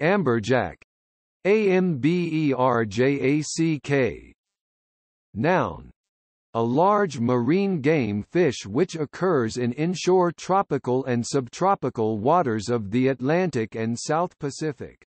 Amberjack. AMBERJACK. Noun. A large marine game fish which occurs in inshore tropical and subtropical waters of the Atlantic and South Pacific.